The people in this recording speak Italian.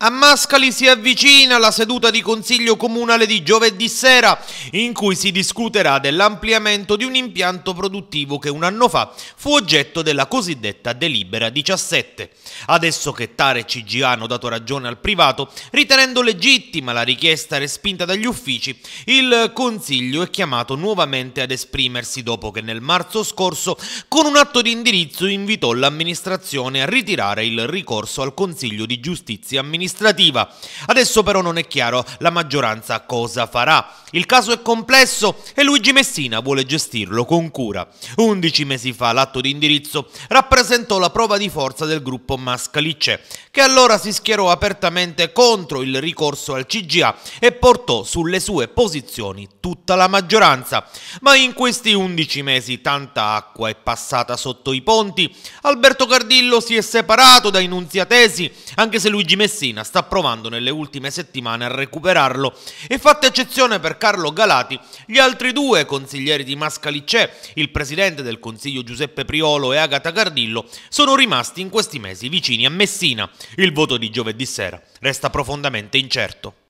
A Mascali si avvicina la seduta di consiglio comunale di giovedì sera in cui si discuterà dell'ampliamento di un impianto produttivo che un anno fa fu oggetto della cosiddetta delibera 17. Adesso che Tare e CGA hanno dato ragione al privato, ritenendo legittima la richiesta respinta dagli uffici, il consiglio è chiamato nuovamente ad esprimersi dopo che nel marzo scorso con un atto di indirizzo invitò l'amministrazione a ritirare il ricorso al Consiglio di Giustizia amministrativa amministrativa. Adesso però non è chiaro la maggioranza cosa farà. Il caso è complesso e Luigi Messina vuole gestirlo con cura. Undici mesi fa l'atto di indirizzo rappresentò la prova di forza del gruppo Mascalice, che allora si schierò apertamente contro il ricorso al CGA e portò sulle sue posizioni tutta la maggioranza. Ma in questi undici mesi tanta acqua è passata sotto i ponti. Alberto Cardillo si è separato dai nunziatesi, anche se Luigi Messina sta provando nelle ultime settimane a recuperarlo. E fatta eccezione per Carlo Galati, gli altri due consiglieri di Mascalicè, il presidente del Consiglio Giuseppe Priolo e Agata Cardillo, sono rimasti in questi mesi vicini a Messina. Il voto di giovedì sera resta profondamente incerto.